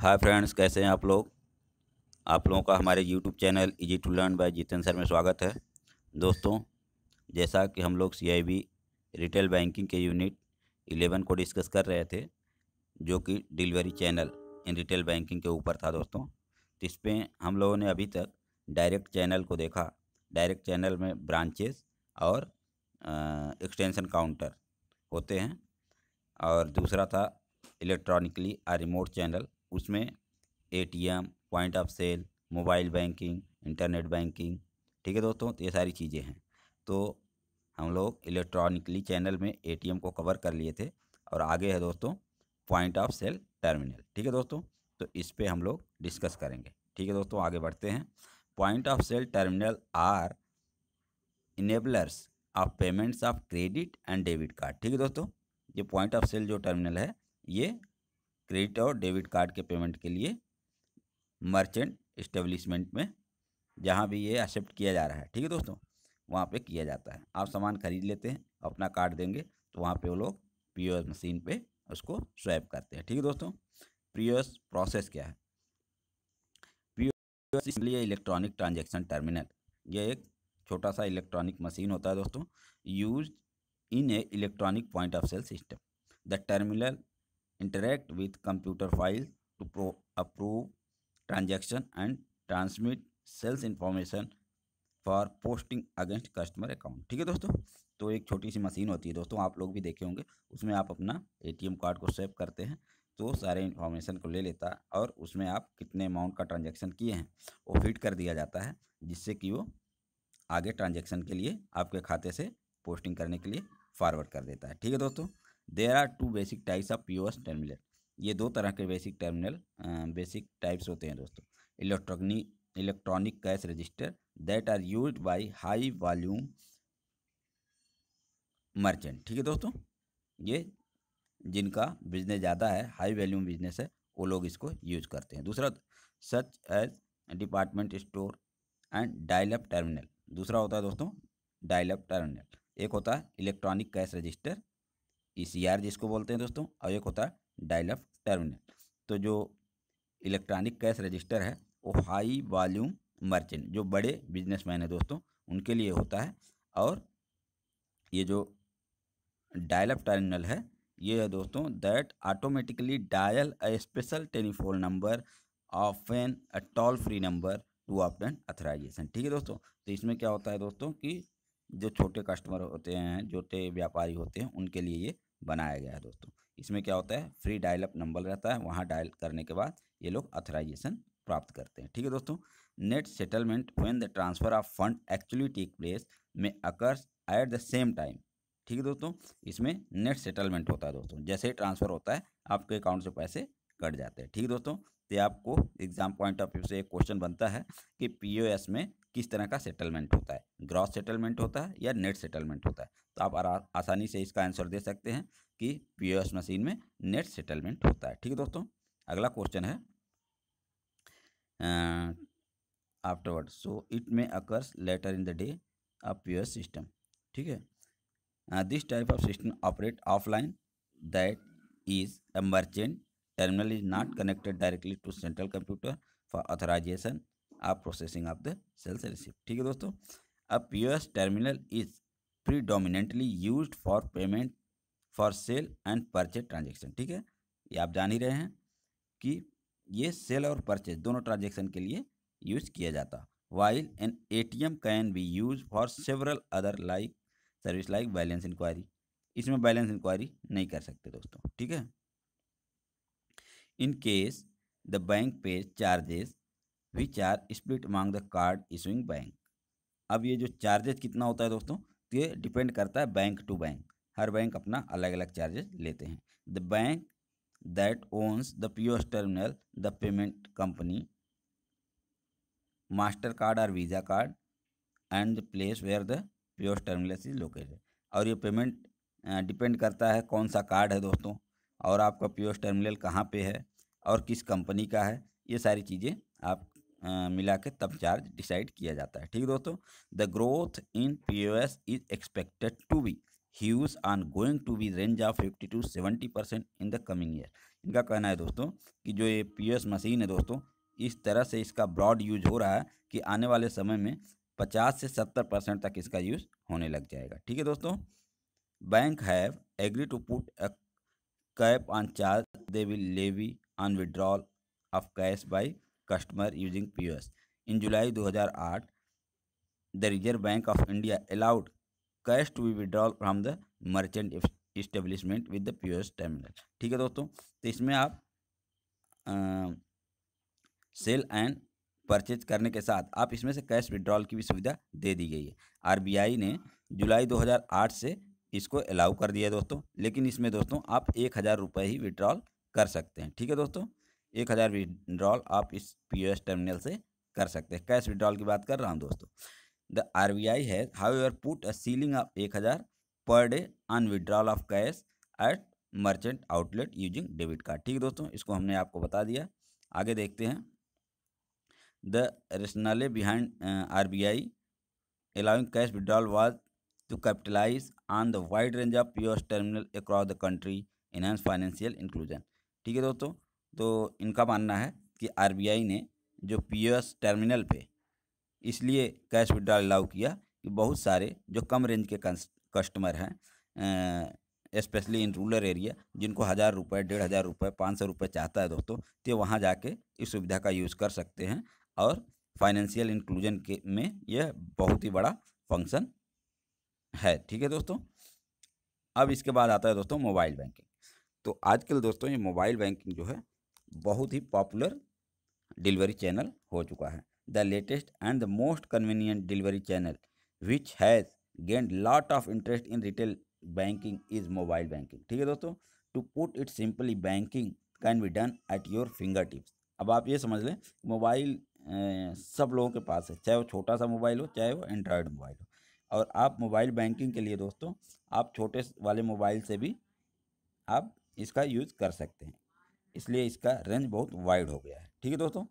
Hi friends कैसे हैं आप लोग आप लोगों का हमारे YouTube channel easy to learn by Jitan sir में स्वागत है दोस्तों जैसा कि हम लोग सीआईबी रिटेल बैंकिंग के यूनिट 11 को डिस्कस कर रहे थे जो कि delivery channel in retail banking के ऊपर था दोस्तों तो इस पर हम लोगों ने अभी तक डायरेक्ट चैनल को देखा डायरेक्ट चैनल में ब्रांचेस और एक्सटेंशन काउंटर होते हैं और दूसरा था इलेक्ट्रॉनिकली आ रिमोट चैनल उसमें ATM point of sale mobile banking internet banking ठीक है दोस्तों तो ये सारी चीज़ें हैं तो हम लोग इलेक्ट्रॉनिकली चैनल में एटीएम को कवर कर लिए थे और आगे है दोस्तों पॉइंट ऑफ सेल टर्मिनल ठीक है दोस्तों तो इस पर हम लोग डिस्कस करेंगे ठीक है दोस्तों आगे बढ़ते हैं point of sale terminal are enablers of payments of credit and debit card ठीक है दोस्तों ये पॉइंट ऑफ सेल जो टर्मिनल है ये क्रेडिट और डेबिट कार्ड के पेमेंट के लिए मर्चेंट इस्टेब्लिशमेंट में जहाँ भी ये एक्सेप्ट किया जा रहा है ठीक है दोस्तों वहाँ पे किया जाता है आप सामान खरीद लेते हैं अपना कार्ड देंगे तो वहाँ पे वो लोग पी मशीन पे उसको स्वैप करते हैं ठीक है दोस्तों पी प्रोसेस क्या है पी इसलिए इलेक्ट्रॉनिक ट्रांजेक्शन टर्मिनल ये एक छोटा सा इलेक्ट्रॉनिक मशीन होता है दोस्तों use in a electronic point of sale system the terminal interact with computer file to approve transaction and transmit sales information for posting against customer account ठीक है दोस्तों तो एक छोटी सी मशीन होती है दोस्तों आप लोग भी देखे होंगे उसमें आप अपना एम कार्ड को सेव करते हैं तो सारे इन्फॉर्मेशन को ले लेता है और उसमें आप कितने अमाउंट का ट्रांजेक्शन किए हैं वो फिट कर दिया जाता है जिससे कि वो आगे ट्रांजेक्शन के लिए आपके खाते से पोस्टिंग करने के लिए फॉरवर्ड कर देता है ठीक है दोस्तों there are two basic types of P terminal ये दो तरह के बेसिक टर्मिनल बेसिक टाइप्स होते हैं दोस्तों electronic electronic cash register that are use by high volume merchant ठीक है दोस्तों ये जिनका बिजनेस ज़्यादा है हाई वॉल्यूम बिजनेस है वो लोग इसको यूज करते हैं दूसरा such as department store and dialup terminal दूसरा होता है दोस्तों डायलप टर्मिनल एक होता है electronic cash register E C R जिसको बोलते हैं दोस्तों और एक होता है डायल अप टर्मिनल तो जो इलेक्ट्रॉनिक कैश रजिस्टर है वो हाई वॉल्यूम मर्चेंट जो बड़े बिजनेसमैन है दोस्तों उनके लिए होता है और ये जो डायल अप टर्मिनल है ये है दोस्तों that automatically dial a special telephone number of an a toll free number to an authorisation ठीक है दोस्तों तो इसमें क्या होता है दोस्तों कि जो छोटे कस्टमर होते हैं छोटे व्यापारी होते हैं उनके लिए ये बनाया गया है दोस्तों इसमें क्या होता है फ्री डायलअप नंबर रहता है वहाँ डायल करने के बाद ये लोग अथोराइजेशन प्राप्त करते हैं ठीक है दोस्तों net settlement when the transfer of fund actually take place में occurs at the same time ठीक है दोस्तों इसमें नेट सेटलमेंट होता है दोस्तों जैसे ही ट्रांसफ़र होता है आपके अकाउंट से पैसे कट जाते हैं ठीक है दोस्तों तो आपको एग्जाम पॉइंट ऑफ व्यू से एक क्वेश्चन बनता है कि पीओएस में किस तरह का सेटलमेंट होता है ग्रॉस सेटलमेंट होता है या नेट सेटलमेंट होता है तो आप आसानी से इसका आंसर दे सकते हैं कि पीओएस मशीन में नेट सेटलमेंट होता है ठीक है दोस्तों अगला क्वेश्चन है afterward so it may occurs later in the day of P system ठीक है this type of system operate offline that is a merchant terminal is not mm-hmm. connected directly to central computer for authorization of processing of the sales receipt ठीक है दोस्तों अब P terminal is predominantly use for payment for sale and purchase transaction ठीक है ये आप जान ही रहे हैं कि ये सेल और परचेज दोनों ट्रांजेक्शन के लिए यूज किया जाता while an A T M can be use for several other like service like balance inquiry इसमें बैलेंस इंक्वायरी नहीं कर सकते दोस्तों ठीक है in case the bank pays charges which are split among the card issuing bank. अब ये जो charges कितना होता है दोस्तों तो ये डिपेंड करता है बैंक टू बैंक हर बैंक अपना अलग अलग चार्जेस लेते हैं the bank that owns the POS terminal the payment company Mastercard और Visa card and the place where the P terminal is located और ये पेमेंट डिपेंड करता है कौन सा कार्ड है दोस्तों और आपका प्योर्स टर्मिनल कहाँ पे है और किस कंपनी का है ये सारी चीज़ें आप मिला के तब चार्ज डिसाइड किया जाता है ठीक दोस्तों the growth in P O S is expected to be huge on going to be range of fifty to seventy percent in the coming year इनका कहना है दोस्तों कि जो ये पी ओ एस मशीन है दोस्तों इस तरह से इसका ब्रॉड यूज हो रहा है कि आने वाले समय में पचास से सत्तर परसेंट तक इसका यूज होने लग जाएगा ठीक है दोस्तों bank have agree to put a cap on charge they will levy on withdrawal of cash by customer using POS in July 2008 the Reserve Bank of India allowed cash to be withdrawal from the merchant establishment with the POS terminal ठीक है दोस्तों तो इसमें आप cell and purchase करने के साथ आप इसमें से कैश विड्रॉल की भी सुविधा दे दी गई है आरबीआई ने जुलाई 2008 से इसको अलाउ कर दिया दोस्तों लेकिन इसमें दोस्तों आप एक हज़ार रुपये ही विड्रॉल कर सकते हैं ठीक है दोस्तों एक हज़ार विड्रॉल आप इस पी टर्मिनल से कर सकते हैं कैश विड्रॉल की बात कर रहा हूँ दोस्तों the R B I has how are put a ceiling of एक हज़ार per day on withdrawal of cash at merchant outlet using debit card ठीक है दोस्तों इसको हमने आपको बता दिया आगे देखते हैं the rationale behind R B I allowing was to capitalize on the wide range of P O S terminal across the country enhance financial inclusion ठीक है दोस्तों तो इनका मानना है कि आरबीआई ने जो पीओएस टर्मिनल पे इसलिए कैश विड्रॉल अलाउ किया कि बहुत सारे जो कम रेंज के कस्टमर हैं स्पेशली इन रूरल एरिया जिनको हज़ार रुपये डेढ़ हज़ार रुपये पाँच सौ रुपये चाहता है दोस्तों तो वहाँ जाके इस सुविधा का यूज़ कर सकते हैं और फाइनेंशियल इंक्लूजन के में यह बहुत ही बड़ा फंक्शन है ठीक है दोस्तों अब इसके बाद आता है दोस्तों मोबाइल बैंकिंग तो आजकल दोस्तों ये मोबाइल बैंकिंग जो है बहुत ही पॉपुलर डिलीवरी चैनल हो चुका है the latest and the most convenient delivery channel which has gained lot of interest in retail banking is mobile banking ठीक है दोस्तों to put it simply banking can be done at your fingertips अब आप ये समझ लें mobile सब लोगों के पास है चाहे वो छोटा सा मोबाइल हो चाहे वो एंड्रॉयड मोबाइल हो और आप मोबाइल बैंकिंग के लिए दोस्तों आप छोटे वाले मोबाइल से भी आप इसका यूज कर सकते हैं इसलिए इसका रेंज बहुत वाइड हो गया है ठीक है दोस्तों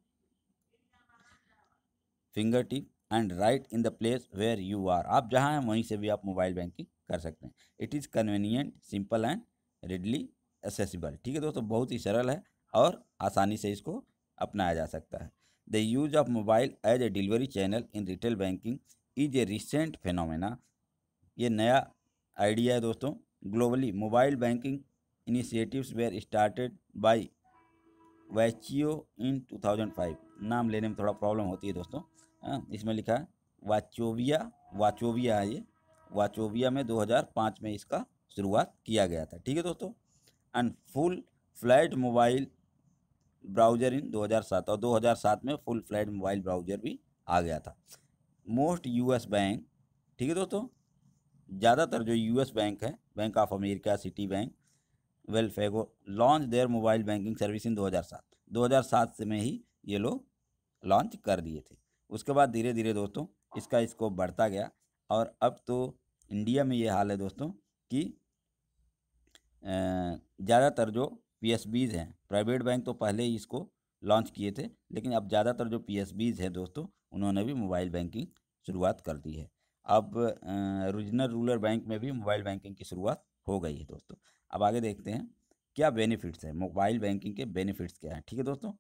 fingertip and right in the place where you are आप जहाँ हैं वहीं से भी आप मोबाइल बैंकिंग कर सकते हैं it is convenient simple and readily accessible ठीक है दोस्तों बहुत ही सरल है और आसानी से इसको अपनाया जा सकता है the use of mobile as a delivery channel in retail banking is a recent phenomena ये नया आइडिया है दोस्तों globally mobile banking initiatives were started by वैचियो इन 2005 नाम लेने में थोड़ा प्रॉब्लम होती है दोस्तों आ, हाँ, इसमें लिखा है वाचोविया वाचोविया है ये वाचोविया में 2005 में इसका शुरुआत किया गया था ठीक है दोस्तों and full flat mobile browser in 2007 और 2007 में फुल फ्लैट मोबाइल ब्राउजर भी आ गया था मोस्ट यूएस बैंक ठीक है दोस्तों ज़्यादातर जो यूएस बैंक है Bank of America Citibank Wells Fargo launch their mobile banking service in 2007 2007 से में ही ये लोग लॉन्च कर दिए थे उसके बाद धीरे धीरे दोस्तों इसका स्कोप बढ़ता गया और अब तो इंडिया में ये हाल है दोस्तों कि ज़्यादातर जो पी हैं प्राइवेट बैंक तो पहले ही इसको लॉन्च किए थे लेकिन अब ज़्यादातर जो पी हैं दोस्तों उन्होंने भी मोबाइल बैंकिंग शुरुआत कर दी है अब रीजनल रूरल बैंक में भी मोबाइल बैंकिंग की शुरुआत हो गई है दोस्तों अब आगे देखते हैं क्या बेनिफिट्स है मोबाइल बैंकिंग के बेनिफिट्स क्या हैं ठीक है दोस्तों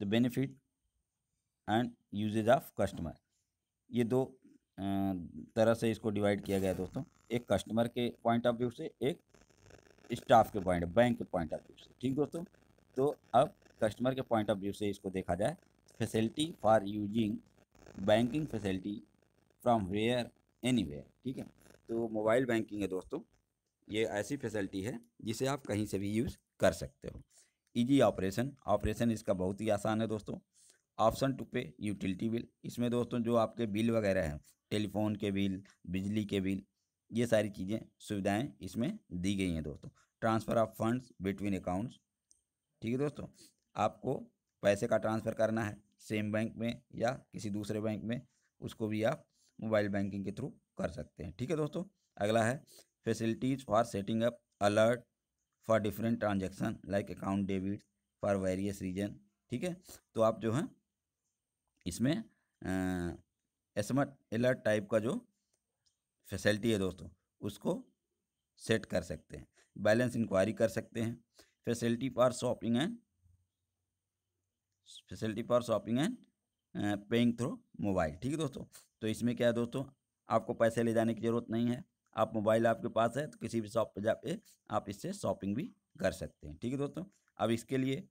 तो benefit and uses of customer ये दो तरह से इसको डिवाइड किया गया है दोस्तों एक कस्टमर के पॉइंट ऑफ व्यू से एक स्टाफ के पॉइंट बैंक के पॉइंट ऑफ व्यू से ठीक दोस्तों तो अब कस्टमर के पॉइंट ऑफ व्यू से इसको देखा जाए facility for using banking facility from where any ठीक है तो मोबाइल बैंकिंग है दोस्तों ये ऐसी फैसिलिटी है जिसे आप कहीं से भी यूज़ कर सकते हो इजी ऑपरेशन ऑपरेशन इसका बहुत ही आसान है दोस्तों option to pay utility bill इसमें दोस्तों जो आपके बिल वगैरह हैं टेलीफोन के बिल बिजली के बिल ये सारी चीज़ें सुविधाएं इसमें दी गई हैं दोस्तों transfer of funds between accounts ठीक है दोस्तों आपको पैसे का ट्रांसफ़र करना है सेम बैंक में या किसी दूसरे बैंक में उसको भी आप मोबाइल बैंकिंग के थ्रू कर सकते हैं ठीक है दोस्तों अगला है facilities for setting up alert for different transaction like account debit for various region ठीक है तो आप जो है इसमें एसमट अलर्ट टाइप का जो फैसिलिटी है दोस्तों उसको सेट कर सकते हैं बैलेंस इंक्वायरी कर सकते हैं facility for shopping and facility for shopping and paying through mobile ठीक है दोस्तों तो इसमें क्या है दोस्तों आपको पैसे ले जाने की ज़रूरत नहीं है आप मोबाइल आपके पास है तो किसी भी शॉप पर जाके आप इससे शॉपिंग भी कर सकते हैं ठीक है दोस्तों अब इसके लिए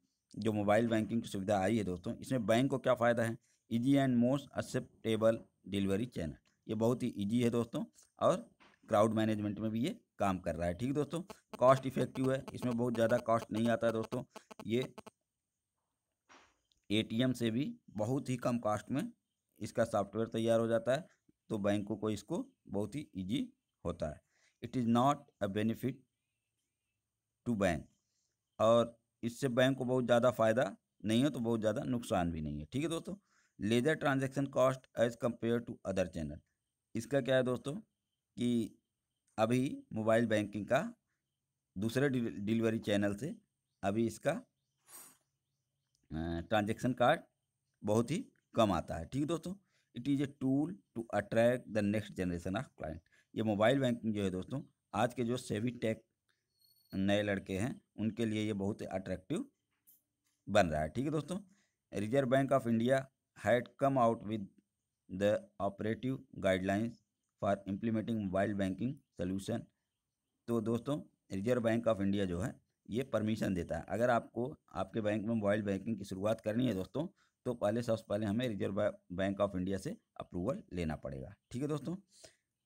जो मोबाइल बैंकिंग की सुविधा आई है दोस्तों इसमें बैंक को क्या फ़ायदा है easy and most acceptable delivery channel ये बहुत ही ईजी है दोस्तों और क्राउड मैनेजमेंट में भी ये काम कर रहा है ठीक है दोस्तों कॉस्ट इफेक्टिव है इसमें बहुत ज़्यादा कॉस्ट नहीं आता है दोस्तों ये ए से भी बहुत ही कम कॉस्ट में इसका सॉफ्टवेयर तैयार हो जाता है तो बैंकों को इसको बहुत ही ईजी होता है it is not a benefit to bank और इससे बैंक को बहुत ज़्यादा फ़ायदा नहीं हो तो बहुत ज़्यादा नुकसान भी नहीं है ठीक है दोस्तों lesser transaction cost as compare to other channel इसका क्या है दोस्तों कि अभी मोबाइल बैंकिंग का दूसरे डिलीवरी चैनल से अभी इसका ट्रांजेक्शन कार्ड बहुत ही कम आता है ठीक है दोस्तों it is a tool to attract the next generation of client ये मोबाइल बैंकिंग जो है दोस्तों आज के जो सेवी टेक नए लड़के हैं उनके लिए ये बहुत अट्रैक्टिव बन रहा है ठीक है दोस्तों Reserve Bank of India had come out with the operative guidelines for implementing mobile banking solution तो दोस्तों रिजर्व बैंक ऑफ इंडिया जो है ये परमिशन देता है अगर आपको आपके बैंक में मोबाइल बैंकिंग की शुरुआत करनी है दोस्तों तो पहले सबसे पहले हमें रिजर्व बैंक ऑफ इंडिया से अप्रूवल लेना पड़ेगा ठीक है दोस्तों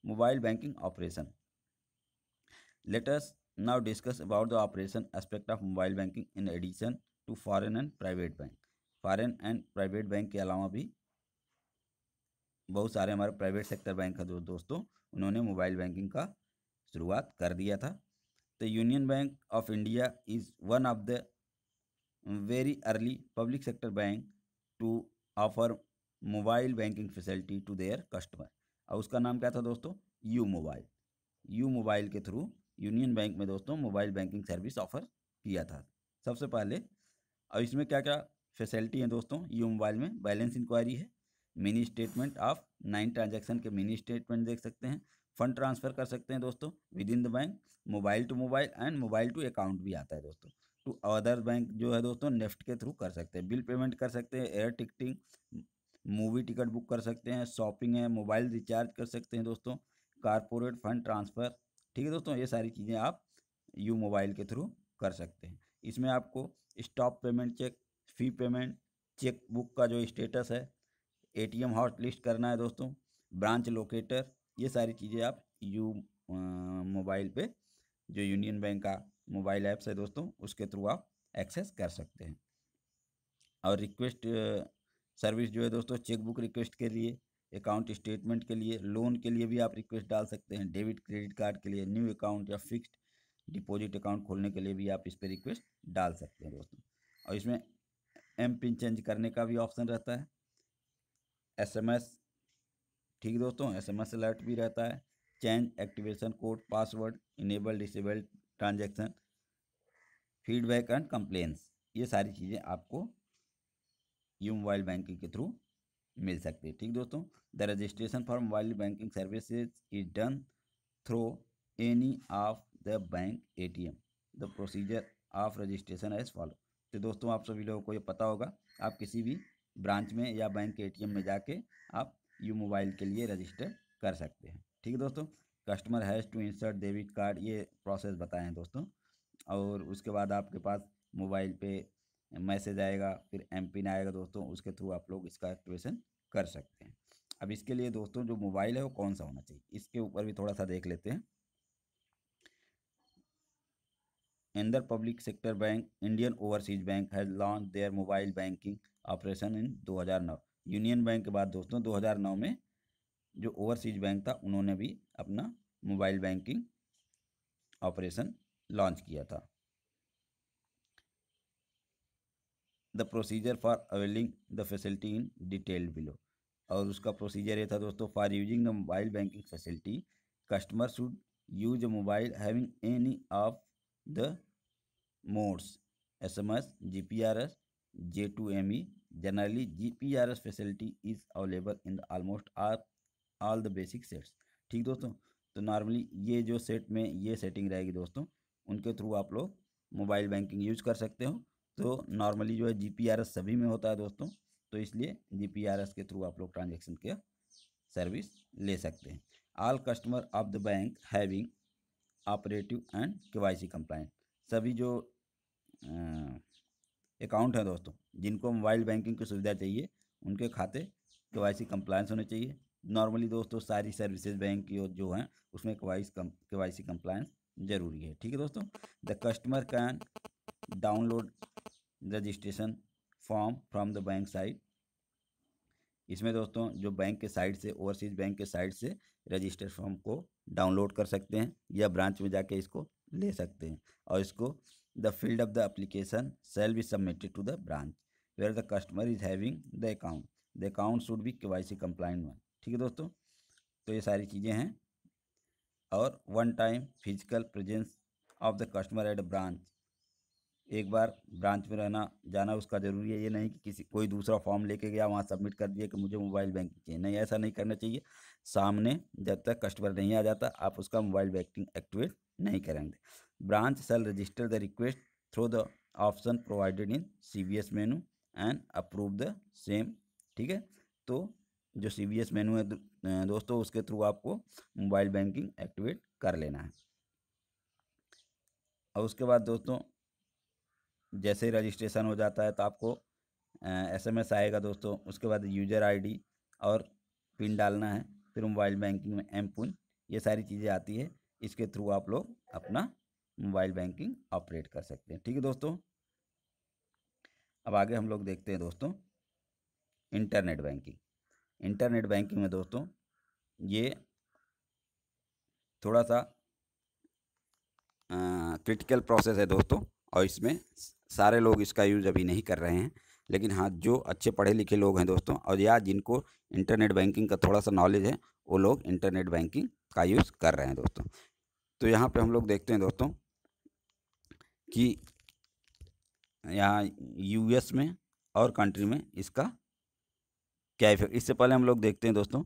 mobile banking operation let's now discuss about the operation aspect of mobile banking in addition to foreign and private bank foreign and private bank के अलावा भी बहुत सारे हमारे प्राइवेट सेक्टर बैंक हैं जो दोस्तों उन्होंने मोबाइल बैंकिंग का शुरुआत कर दिया था the Union Bank of India is one of the very early public sector bank to offer mobile banking facility to their customer और उसका नाम क्या था दोस्तों यू मोबाइल यू मोबाइल के थ्रू यूनियन बैंक में दोस्तों मोबाइल बैंकिंग सर्विस ऑफर किया था सबसे पहले और इसमें क्या क्या फैसिलिटी है दोस्तों यू मोबाइल में बैलेंस इंक्वायरी है mini statement of nine transaction के मिनी स्टेटमेंट देख सकते हैं फंड ट्रांसफ़र कर सकते हैं दोस्तों within the bank mobile to mobile and mobile to account भी आता है दोस्तों टू अदर बैंक जो है दोस्तों नेफ्ट के थ्रू कर सकते हैं बिल पेमेंट कर सकते हैं air ticketing movie ticket book कर सकते हैं शॉपिंग है मोबाइल रिचार्ज कर सकते हैं दोस्तों कारपोरेट फंड ट्रांसफ़र ठीक है दोस्तों ये सारी चीज़ें आप यू मोबाइल के थ्रू कर सकते हैं इसमें आपको stop payment cheque fee payment cheque book का जो स्टेटस है एटीएम हॉट लिस्ट करना है दोस्तों ब्रांच लोकेटर ये सारी चीज़ें आप यू मोबाइल पे जो यूनियन बैंक का मोबाइल ऐप्स है दोस्तों उसके थ्रू आप एक्सेस कर सकते हैं और रिक्वेस्ट सर्विस जो है दोस्तों चेकबुक रिक्वेस्ट के लिए अकाउंट स्टेटमेंट के लिए लोन के लिए भी आप रिक्वेस्ट डाल सकते हैं डेबिट क्रेडिट कार्ड के लिए न्यू अकाउंट या फिक्स्ड डिपॉजिट अकाउंट खोलने के लिए भी आप इस पर रिक्वेस्ट डाल सकते हैं दोस्तों और इसमें एम पिन चेंज करने का भी ऑप्शन रहता है एसएमएस ठीक दोस्तों एसएमएस अलर्ट भी रहता है change activation code password enable disable transaction feedback and complaints ये सारी चीज़ें आपको ये मोबाइल बैंकिंग के थ्रू मिल सकते हैं ठीक दोस्तों the registration for mobile banking services is done through any of the bank ATM the procedure of registration as follow तो दोस्तों आप सभी लोगों को ये पता होगा आप किसी भी ब्रांच में या बैंक के एटीएम में जाके आप यू मोबाइल के लिए रजिस्टर कर सकते हैं ठीक है दोस्तों customer has to insert debit card ये प्रोसेस बताएं दोस्तों और उसके बाद आपके पास मोबाइल पे मैसेज आएगा फिर एम पिन आएगा दोस्तों उसके थ्रू आप लोग इसका एक्टिवेशन कर सकते हैं अब इसके लिए दोस्तों जो मोबाइल है वो कौन सा होना चाहिए इसके ऊपर भी थोड़ा सा देख लेते हैं in the public sector bank Indian Overseas Bank है launch their mobile banking operation in 2009. Union Bank के बाद दोस्तों 2009 में जो ओवरसीज बैंक था उन्होंने भी अपना मोबाइल बैंकिंग ऑपरेशन लॉन्च किया था the procedure for availing the facility in detail below और उसका प्रोसीजर ये था दोस्तों for using the mobile banking facility customer should use mobile having any of the modes S M S G P R S J two M E generally G R S facility is available in the almost or all the basic sets ठीक दोस्तों तो normally ये जो set में ये setting रहेगी दोस्तों उनके थ्रू आप लोग मोबाइल बैंकिंग यूज कर सकते हो तो नॉर्मली जो है जी सभी में होता है दोस्तों तो इसलिए जी के थ्रू आप लोग ट्रांजेक्शन के सर्विस ले सकते हैं all customer of the bank having operative and K Y C compliant सभी जो अकाउंट हैं दोस्तों जिनको मोबाइल बैंकिंग की सुविधा चाहिए उनके खाते के वाई सी कंप्लाइंस होने चाहिए नॉर्मली दोस्तों सारी सर्विसेज बैंक की जो हैं उसमें के वाई के वाई सी कंप्लाइंस जरूरी है ठीक है दोस्तों the customer can download registration form from the bank side इसमें दोस्तों जो बैंक के साइड से ओवरसीज बैंक के साइड से रजिस्टर फॉर्म को डाउनलोड कर सकते हैं या ब्रांच में जाके इसको ले सकते हैं और इसको the field of the application shall be submitted to the branch where the customer is having the account the account should be K Y C compliant one ठीक है दोस्तों तो ये सारी चीज़ें हैं और one time physical presence of the customer at branch एक बार ब्रांच में रहना जाना उसका ज़रूरी है ये नहीं कि किसी कोई दूसरा फॉर्म लेके गया वहाँ सबमिट कर दिया कि मुझे मोबाइल बैंकिंग चाहिए नहीं ऐसा नहीं करना चाहिए सामने जब तक कस्टमर नहीं आ जाता आप उसका मोबाइल बैंकिंग एक्टिवेट नहीं करेंगे branch shall register the request through the option provided in C B S menu and approve the same ठीक है तो जो सी बी एस मेनू है दोस्तों उसके थ्रू आपको मोबाइल बैंकिंग एक्टिवेट कर लेना है और उसके बाद दोस्तों जैसे ही रजिस्ट्रेशन हो जाता है तो आपको एसएमएस आएगा दोस्तों उसके बाद यूजर आईडी और पिन डालना है फिर मोबाइल बैंकिंग में एम पिन ये सारी चीज़ें आती है इसके थ्रू आप लोग अपना मोबाइल बैंकिंग ऑपरेट कर सकते हैं ठीक है दोस्तों अब आगे हम लोग देखते हैं दोस्तों इंटरनेट बैंकिंग इंटरनेट बैंकिंग में दोस्तों ये थोड़ा सा क्रिटिकल प्रोसेस है दोस्तों और इसमें सारे लोग इसका यूज़ अभी नहीं कर रहे हैं लेकिन हाँ जो अच्छे पढ़े लिखे लोग हैं दोस्तों और या जिनको इंटरनेट बैंकिंग का थोड़ा सा नॉलेज है वो लोग इंटरनेट बैंकिंग का यूज़ कर रहे हैं दोस्तों तो यहाँ पे हम लोग देखते हैं दोस्तों कि यहाँ यूएस में और कंट्री में इसका क्या इफेक्ट इससे पहले हम लोग देखते हैं दोस्तों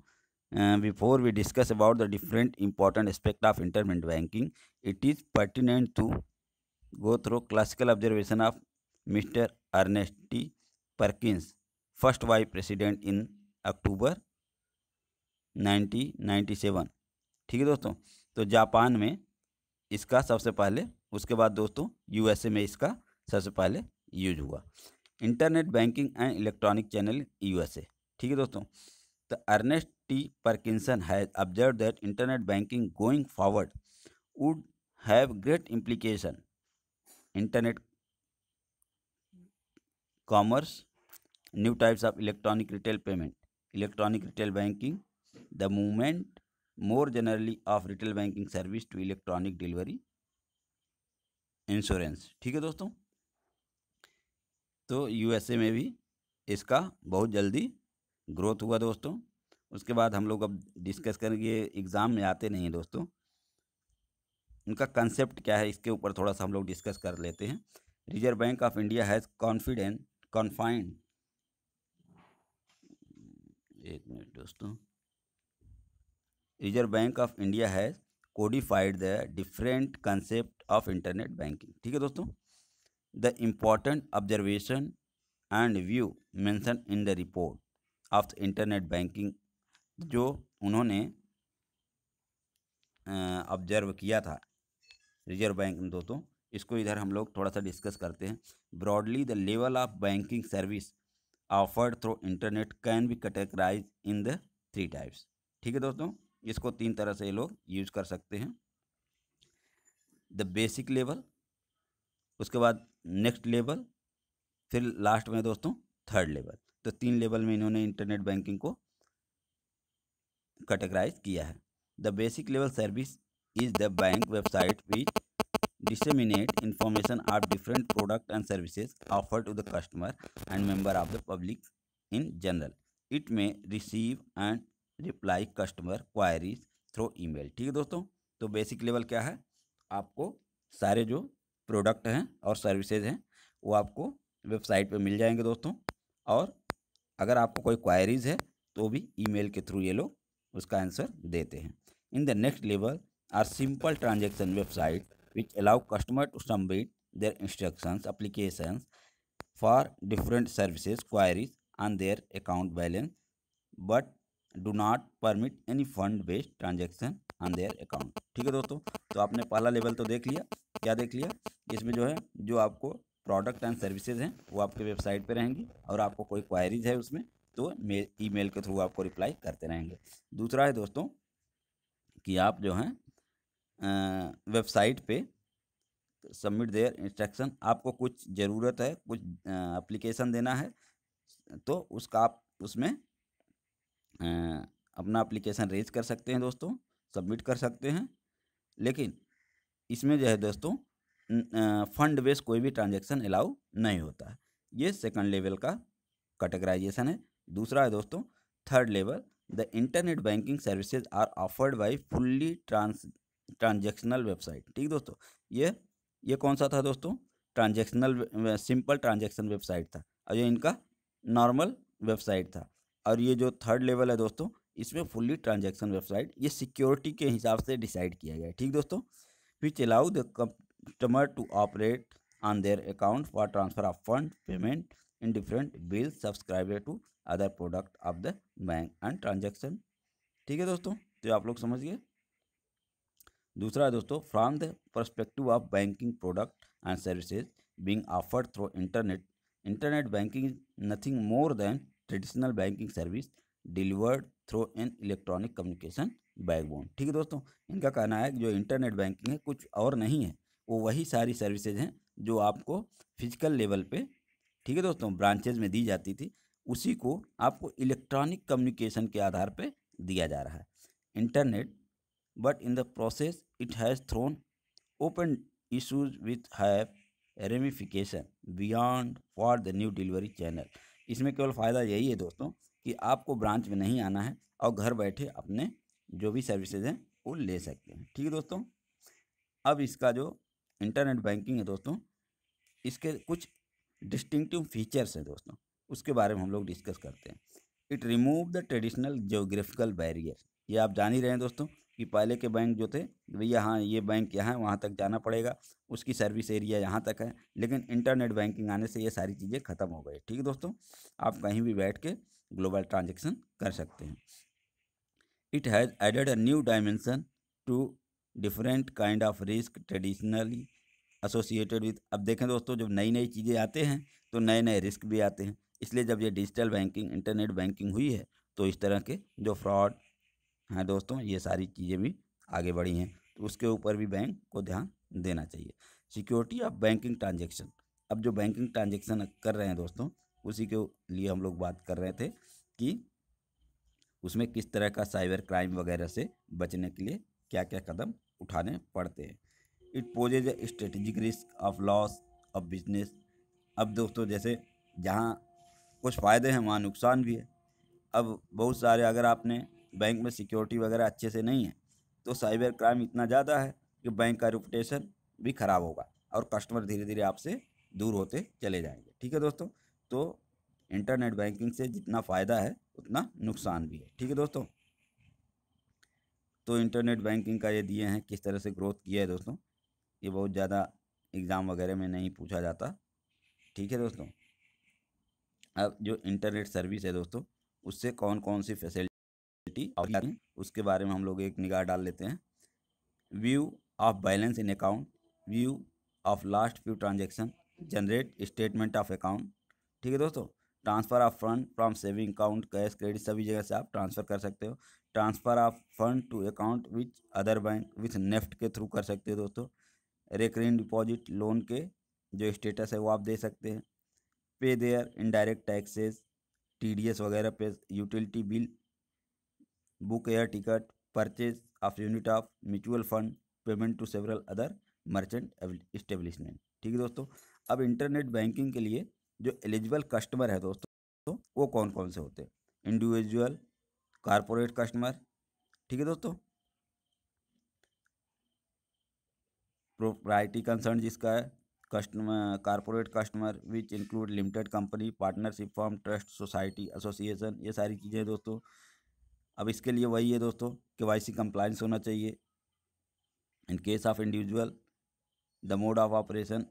before we discuss about the different important aspect of internet banking it is pertinent to go through classical observation of Mr. Ernest T. Perkins, first vice president in October 1997. ठीक है दोस्तों तो जापान में इसका सबसे पहले उसके बाद दोस्तों यूएसए में इसका सबसे पहले यूज हुआ internet banking and electronic channel USA ठीक है दोस्तों तो Ernest T Perkinson has observe that internet banking going forward would have great implication internet commerce new types of electronic retail payment electronic retail banking the movement more generally of retail banking service to electronic delivery insurance ठीक है दोस्तों तो USA में भी इसका बहुत जल्दी growth हुआ दोस्तों उसके बाद हम लोग अब डिस्कस करेंगे एग्ज़ाम में आते नहीं हैं दोस्तों उनका कंसेप्ट क्या है इसके ऊपर थोड़ा सा हम लोग डिस्कस कर लेते हैं Reserve Bank of India has confident confined एक मिनट दोस्तों Reserve Bank of India has codified the different concept of internet banking ठीक है दोस्तों the important observation and view mention in the report of the internet banking जो उन्होंने observe किया था reserve bank में दोस्तों इसको इधर हम लोग थोड़ा सा डिस्कस करते हैं broadly the level of banking service offered through internet can be categorize in the three types ठीक है दोस्तों इसको तीन तरह से ये लोग यूज कर सकते हैं द बेसिक लेवल उसके बाद नेक्स्ट लेवल फिर लास्ट में दोस्तों थर्ड लेवल तो तीन लेवल में इन्होंने इंटरनेट बैंकिंग को कैटेगराइज किया है the basic level service is the bank website which disseminate information of different product and services offered to the customer and member of the public in general it may receive and reply customer queries through email ठीक है दोस्तों तो basic level क्या है आपको सारे जो product हैं और services हैं वो आपको website पे मिल जाएंगे दोस्तों और अगर आपको कोई queries है तो भी email के through ये लोग उसका answer देते हैं in the next level are simple transaction website which allow customer to submit their instructions, applications for different services, queries on their account balance but do not permit any fund based transaction on their account. ठीक है दोस्तों तो आपने पहला level तो देख लिया क्या देख लिया इसमें जो है जो आपको प्रोडक्ट एंड सर्विसेज हैं वो आपके वेबसाइट पे रहेंगी और आपको कोई क्वायरीज है उसमें तो मेल ईमेल के थ्रू आपको रिप्लाई करते रहेंगे दूसरा है दोस्तों कि आप जो हैं वेबसाइट पे सबमिट देयर इंस्ट्रक्शन आपको कुछ ज़रूरत है कुछ अप्लीकेशन देना है तो उसका आप उसमें अपना अप्लीकेशन रेज कर सकते हैं दोस्तों सबमिट कर सकते हैं लेकिन इसमें जो है दोस्तों फंड बेस कोई भी ट्रांजैक्शन अलाउ नहीं होता है ये सेकंड लेवल का कैटेगराइजेशन है दूसरा है दोस्तों third level the internet banking services are offered by fully trans transactional website ठीक दोस्तों ये ये कौन सा था दोस्तों ट्रांजेक्शनल सिंपल ट्रांजेक्शन वेबसाइट था और ये इनका नॉर्मल वेबसाइट था और ये जो थर्ड लेवल है दोस्तों इसमें फुल्ली ट्रांजेक्शन वेबसाइट ये सिक्योरिटी के हिसाब से डिसाइड किया गया ठीक दोस्तों which allow the customer to operate on their account for transfer of fund payment in different bill subscriber to other product of the bank and transaction ठीक है दोस्तों तो आप लोग समझ गए दूसरा है दोस्तों from the perspective of banking product and services being offered through internet internet banking is nothing more than traditional banking service delivered through an electronic communication backbone ठीक है दोस्तों इनका कहना है कि जो इंटरनेट बैंकिंग है कुछ और नहीं है वो वही सारी सर्विसेज हैं जो आपको फिजिकल लेवल पे ठीक है दोस्तों ब्रांचेज में दी जाती थी उसी को आपको इलेक्ट्रॉनिक कम्युनिकेशन के आधार पे दिया जा रहा है internet but in the process it has thrown open issues which have ramification beyond for the new delivery channel इसमें केवल फ़ायदा यही है दोस्तों कि आपको ब्रांच में नहीं आना है और घर बैठे अपने जो भी सर्विसेज हैं वो ले सकते हैं ठीक है दोस्तों अब इसका जो इंटरनेट बैंकिंग है दोस्तों इसके कुछ डिस्टिंक्टिव फीचर्स हैं दोस्तों उसके बारे में हम लोग डिस्कस करते हैं it remove the traditional geographical barrier ये आप जान ही रहे हैं दोस्तों कि पहले के बैंक जो थे भैया हाँ ये बैंक यहाँ है वहाँ तक जाना पड़ेगा उसकी सर्विस एरिया यहाँ तक है लेकिन इंटरनेट बैंकिंग आने से ये सारी चीज़ें ख़त्म हो गई ठीक है दोस्तों आप कहीं भी बैठ के ग्लोबल ट्रांजेक्शन कर सकते हैं it has added a new dimension to different kind of risk traditionally associated with अब देखें दोस्तों जब नई नई चीज़ें आते हैं तो नए नए रिस्क भी आते हैं इसलिए जब ये डिजिटल बैंकिंग इंटरनेट बैंकिंग हुई है तो इस तरह के जो फ्रॉड हैं हाँ दोस्तों ये सारी चीज़ें भी आगे बढ़ी हैं तो उसके ऊपर भी बैंक को ध्यान देना चाहिए सिक्योरिटी ऑफ बैंकिंग ट्रांजेक्शन अब जो बैंकिंग ट्रांजेक्शन कर रहे हैं दोस्तों उसी के लिए हम लोग बात कर रहे थे कि उसमें किस तरह का साइबर क्राइम वगैरह से बचने के लिए क्या क्या कदम उठाने पड़ते हैं it poses strategic risk of loss of business अब दोस्तों जैसे जहाँ कुछ फ़ायदे हैं वहाँ नुकसान भी है अब बहुत सारे अगर आपने बैंक में सिक्योरिटी वगैरह अच्छे से नहीं है तो साइबर क्राइम इतना ज़्यादा है कि बैंक का रिपुटेशन भी ख़राब होगा और कस्टमर धीरे धीरे आपसे दूर होते चले जाएंगे ठीक है दोस्तों तो इंटरनेट बैंकिंग से जितना फ़ायदा है उतना नुकसान भी है ठीक है दोस्तों तो इंटरनेट बैंकिंग का ये दिए हैं किस तरह से ग्रोथ किया है दोस्तों ये बहुत ज़्यादा एग्ज़ाम वगैरह में नहीं पूछा जाता ठीक है दोस्तों अब जो इंटरनेट सर्विस है दोस्तों उससे कौन कौन सी फैसिलिटी उसके बारे में हम लोग एक निगाह डाल लेते हैं view of balance in account view of last few transaction generate statement of account ठीक है दोस्तों transfer of fund from saving account cash credit सभी जगह से आप ट्रांसफ़र कर सकते हो transfer of fund to account which other bank with NEFT के थ्रू कर सकते हो दोस्तों रेकरिंग डिपॉजिट लोन के जो स्टेटस है वो आप दे सकते हैं pay their indirect taxes T D S वगैरह pay utility bill book air ticket purchase of unit of mutual fund payment to several other merchant establishment ठीक है दोस्तों अब इंटरनेट बैंकिंग के लिए जो एलिजिबल कस्टमर है दोस्तों तो वो कौन कौन से होते हैं इंडिविजुअल कारपोरेट कस्टमर ठीक है दोस्तों प्रोप्राइटी कंसर्न जिसका है customer corporate customer which include limited company partnership firm trust society association ये सारी चीज़ें दोस्तों अब इसके लिए वही है दोस्तों के वाई सी कंप्लाइंस होना चाहिए in case of individual the mode of operation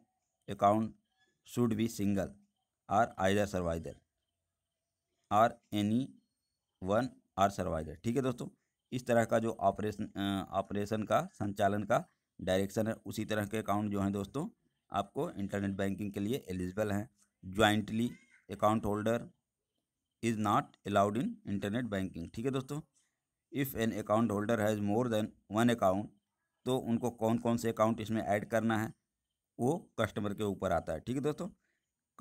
account should be single or either survivor or any one or survivor ठीक है दोस्तों इस तरह का जो ऑपरेशन ऑपरेशन का संचालन का डायरेक्शन है उसी तरह के अकाउंट जो हैं दोस्तों आपको इंटरनेट बैंकिंग के लिए एलिजिबल हैं jointly account holder is not allowed in internet banking ठीक है दोस्तों if an account holder has more than one account तो उनको कौन कौन से अकाउंट इसमें ऐड करना है वो कस्टमर के ऊपर आता है ठीक है दोस्तों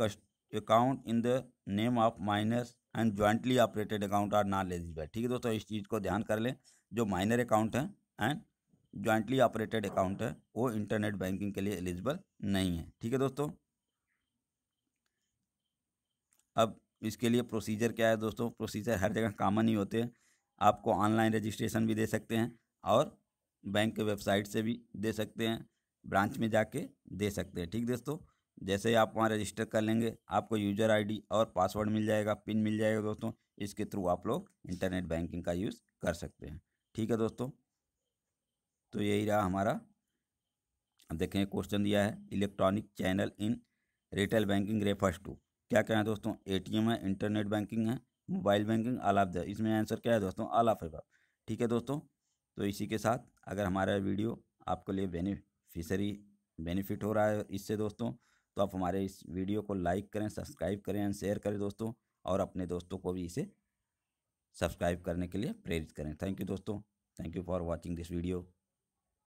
कस्ट account in the name of minors and jointly operated account are non eligible ठीक है दोस्तों इस चीज़ को ध्यान कर लें जो माइनर अकाउंट हैं एंड ज्वाइंटली ऑपरेटेड अकाउंट है वो इंटरनेट बैंकिंग के लिए एलिजिबल नहीं है ठीक है दोस्तों अब इसके लिए प्रोसीजर क्या है दोस्तों प्रोसीजर हर जगह कामन ही होते हैं आपको ऑनलाइन रजिस्ट्रेशन भी दे सकते हैं और बैंक के वेबसाइट से भी दे सकते हैं ब्रांच में जाके दे सकते हैं ठीक दोस्तों जैसे ही आप वहाँ रजिस्टर कर लेंगे आपको यूज़र आईडी और पासवर्ड मिल जाएगा पिन मिल जाएगा दोस्तों इसके थ्रू आप लोग इंटरनेट बैंकिंग का यूज़ कर सकते हैं ठीक है दोस्तों तो यही रहा हमारा अब देखें क्वेश्चन दिया है electronic channel in retail banking refers to क्या क्या है दोस्तों एटीएम है इंटरनेट बैंकिंग है mobile banking all of the इसमें आंसर क्या है दोस्तों ऑल ऑफ ठीक है दोस्तों तो इसी के साथ अगर हमारा वीडियो आपके लिए बेनिफिशरी बेनिफिट हो रहा है इससे दोस्तों तो आप हमारे इस वीडियो को लाइक करें सब्सक्राइब करें एंड शेयर करें दोस्तों और अपने दोस्तों को भी इसे सब्सक्राइब करने के लिए प्रेरित करें थैंक यू दोस्तों thank you for watching this video